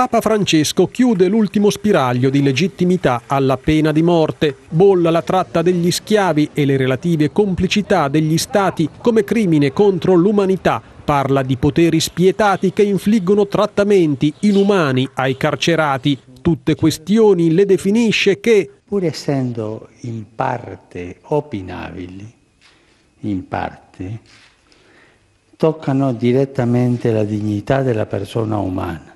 Papa Francesco chiude l'ultimo spiraglio di legittimità alla pena di morte, bolla la tratta degli schiavi e le relative complicità degli stati come crimine contro l'umanità, parla di poteri spietati che infliggono trattamenti inumani ai carcerati. Tutte questioni le definisce che, pur essendo in parte opinabili, in parte, toccano direttamente la dignità della persona umana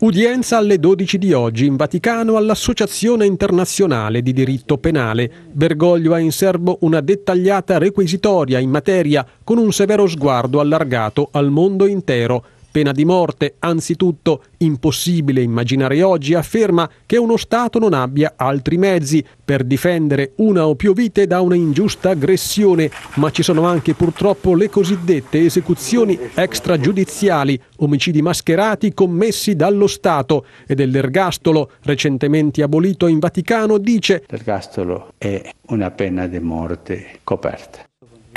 Udienza alle 12 di oggi in Vaticano all'Associazione Internazionale di Diritto Penale. Bergoglio ha in serbo una dettagliata requisitoria in materia con un severo sguardo allargato al mondo intero pena di morte, anzitutto impossibile immaginare oggi, afferma che uno Stato non abbia altri mezzi per difendere una o più vite da una ingiusta aggressione, ma ci sono anche purtroppo le cosiddette esecuzioni extragiudiziali, omicidi mascherati commessi dallo Stato e dell'ergastolo, recentemente abolito in Vaticano, dice L'ergastolo è una pena di morte coperta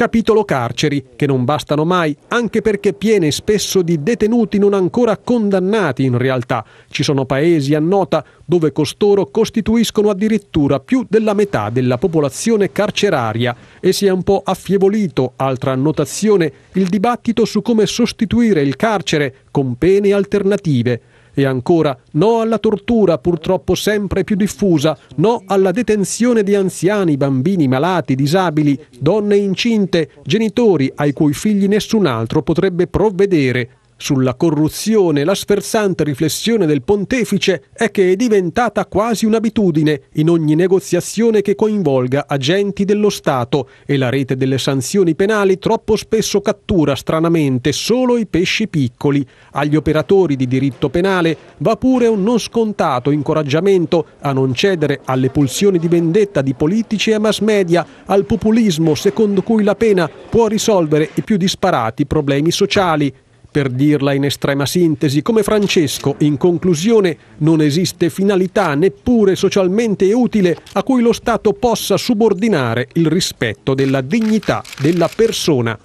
Capitolo carceri, che non bastano mai, anche perché piene spesso di detenuti non ancora condannati in realtà. Ci sono paesi a nota dove costoro costituiscono addirittura più della metà della popolazione carceraria e si è un po' affievolito, altra annotazione, il dibattito su come sostituire il carcere con pene alternative. E ancora, no alla tortura purtroppo sempre più diffusa, no alla detenzione di anziani, bambini malati, disabili, donne incinte, genitori ai cui figli nessun altro potrebbe provvedere, sulla corruzione la sferzante riflessione del pontefice è che è diventata quasi un'abitudine in ogni negoziazione che coinvolga agenti dello Stato e la rete delle sanzioni penali troppo spesso cattura stranamente solo i pesci piccoli. Agli operatori di diritto penale va pure un non scontato incoraggiamento a non cedere alle pulsioni di vendetta di politici e mass media, al populismo secondo cui la pena può risolvere i più disparati problemi sociali per dirla in estrema sintesi, come Francesco, in conclusione non esiste finalità neppure socialmente utile a cui lo Stato possa subordinare il rispetto della dignità della persona.